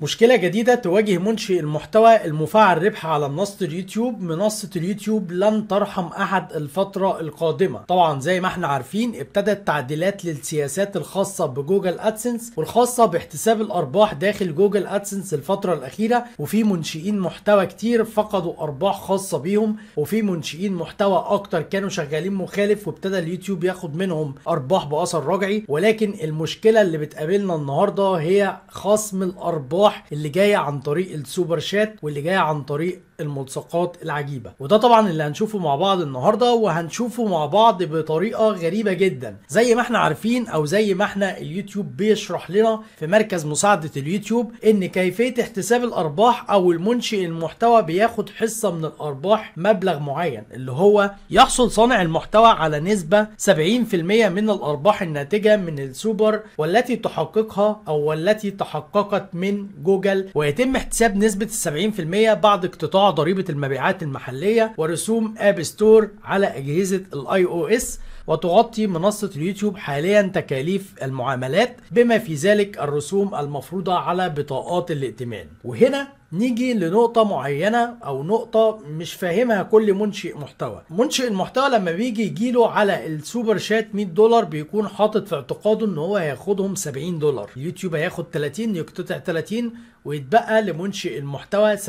مشكلة جديدة تواجه منشئ المحتوى المفعل ربح على منصة اليوتيوب منصة اليوتيوب لن ترحم أحد الفترة القادمة طبعا زي ما احنا عارفين ابتدت تعديلات للسياسات الخاصة بجوجل أدسنس والخاصة باحتساب الأرباح داخل جوجل أدسنس الفترة الأخيرة وفي منشئين محتوى كتير فقدوا أرباح خاصة بيهم وفي منشئين محتوى أكتر كانوا شغالين مخالف وابتدى اليوتيوب ياخد منهم أرباح بأثر رجعي ولكن المشكلة اللي بتقابلنا النهاردة هي خصم الأرباح الارباح اللي جايه عن طريق السوبر شات واللي جايه عن طريق الملصقات العجيبه وده طبعا اللي هنشوفه مع بعض النهارده وهنشوفه مع بعض بطريقه غريبه جدا زي ما احنا عارفين او زي ما احنا اليوتيوب بيشرح لنا في مركز مساعده اليوتيوب ان كيفيه احتساب الارباح او المنشئ المحتوى بياخد حصه من الارباح مبلغ معين اللي هو يحصل صانع المحتوى على نسبه 70% من الارباح الناتجه من السوبر والتي تحققها او والتي تحققت من جوجل ويتم احتساب نسبه 70% بعد اقتطاع ضريبة المبيعات المحلية ورسوم اب ستور على أجهزة الاي او اس وتغطي منصة اليوتيوب حاليا تكاليف المعاملات بما في ذلك الرسوم المفروضة على بطاقات الائتمان وهنا نيجي لنقطه معينه او نقطه مش فاهمها كل منشئ محتوى منشئ المحتوى لما بيجي يجيله على السوبر شات 100 دولار بيكون حاطط في اعتقاده ان هو هياخدهم 70 دولار اليوتيوب هياخد 30 يقتطع 30 ويتبقى لمنشئ المحتوى 70%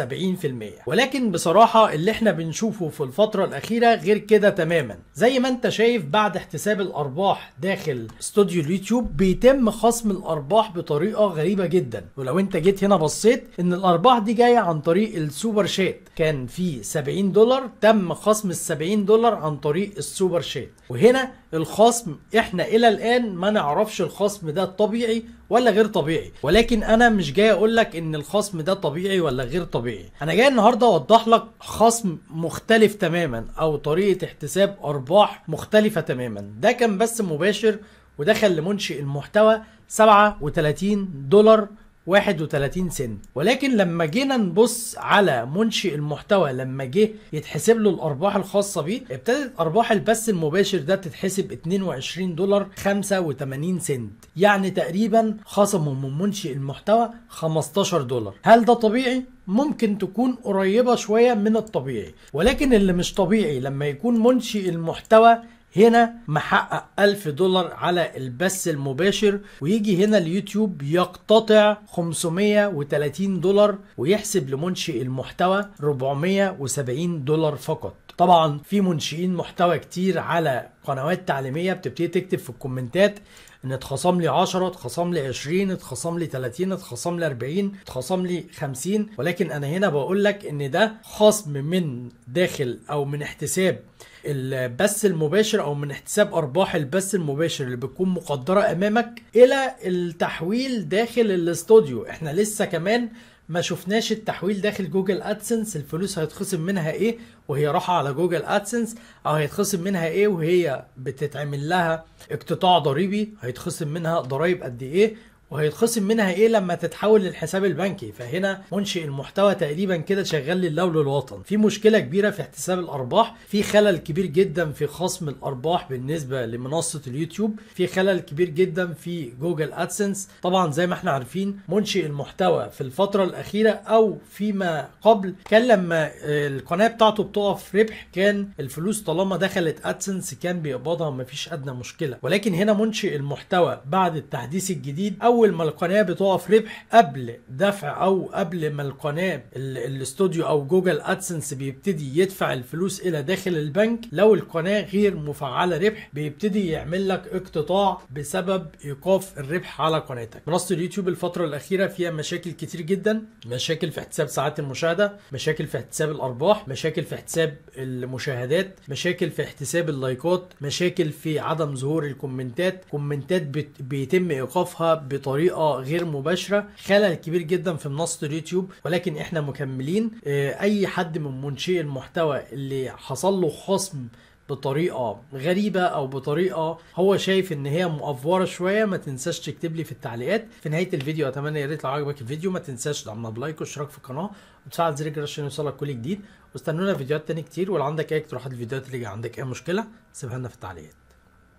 ولكن بصراحه اللي احنا بنشوفه في الفتره الاخيره غير كده تماما زي ما انت شايف بعد احتساب الارباح داخل استوديو اليوتيوب بيتم خصم الارباح بطريقه غريبه جدا ولو انت جيت هنا بصيت ان الارباح دي جايه عن طريق السوبر شات كان في 70 دولار تم خصم ال 70 دولار عن طريق السوبر شات وهنا الخصم احنا الى الان ما نعرفش الخصم ده طبيعي ولا غير طبيعي ولكن انا مش جاي اقول لك ان الخصم ده طبيعي ولا غير طبيعي انا جاي النهارده اوضح لك خصم مختلف تماما او طريقه احتساب ارباح مختلفه تماما ده كان بث مباشر ودخل لمنشئ المحتوى 37 دولار 31 سن ولكن لما جينا نبص على منشئ المحتوى لما جه يتحسب له الارباح الخاصه بيه ابتدت ارباح البث المباشر ده تتحسب 22 دولار 85 سنت يعني تقريبا خصموا من منشئ المحتوى 15 دولار هل ده طبيعي ممكن تكون قريبه شويه من الطبيعي ولكن اللي مش طبيعي لما يكون منشئ المحتوى هنا محقق 1000 دولار على البث المباشر ويجي هنا اليوتيوب يقتطع 530 دولار ويحسب لمنشئ المحتوى 470 دولار فقط طبعا في منشئين محتوى كتير على قنوات تعليميه بتبتدي تكتب في الكومنتات ان اتخصم لي 10 اتخصم لي 20 اتخصم لي 30 اتخصم لي 40 اتخصم لي 50 ولكن انا هنا بقول لك ان ده خصم من داخل او من احتساب البث المباشر او من احتساب ارباح البث المباشر اللي بتكون مقدره امامك الى التحويل داخل الاستوديو احنا لسه كمان ما شفناش التحويل داخل جوجل ادسنس الفلوس هيتخصم منها ايه وهي راحة على جوجل ادسنس او هيتخصم منها ايه وهي بتتعمل لها اقتطاع ضريبي هيتخصم منها ضرايب قد ايه وهيتخصم منها ايه لما تتحول للحساب البنكي فهنا منشئ المحتوى تقريبا كده شغال لله وللوطن في مشكله كبيره في احتساب الارباح في خلل كبير جدا في خصم الارباح بالنسبه لمنصه اليوتيوب في خلل كبير جدا في جوجل ادسنس طبعا زي ما احنا عارفين منشئ المحتوى في الفتره الاخيره او فيما قبل كان لما القناه بتاعته بتقف ربح كان الفلوس طالما دخلت ادسنس كان بيقبضها مفيش ادنى مشكله ولكن هنا منشئ المحتوى بعد التحديث الجديد اول اول ما القناه بتقف ربح قبل دفع او قبل ما القناه الاستوديو او جوجل ادسنس بيبتدي يدفع الفلوس الى داخل البنك لو القناه غير مفعله ربح بيبتدي يعمل لك اقتطاع بسبب ايقاف الربح على قناتك منصه اليوتيوب الفتره الاخيره فيها مشاكل كتير جدا مشاكل في احتساب ساعات المشاهده مشاكل في احتساب الارباح مشاكل في احتساب المشاهدات مشاكل في احتساب اللايكات مشاكل في عدم ظهور الكومنتات كومنتات بيتم ايقافها بت بطريقه غير مباشره خلل كبير جدا في منصه اليوتيوب ولكن احنا مكملين آه، اي حد من منشئ المحتوى اللي حصل له خصم بطريقه غريبه او بطريقه هو شايف ان هي مؤفوره شويه ما تنساش تكتب لي في التعليقات في نهايه الفيديو اتمنى يا ريت لو عجبك الفيديو ما تنساش تعمل بلايك واشتراك في القناه وتفعل زر الجرس عشان يوصلك كل جديد واستنونا فيديوهات تاني كتير ولو عندك اي اقتراحات الفيديوهات اللي عندك اي مشكله سيبها لنا في التعليقات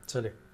سلام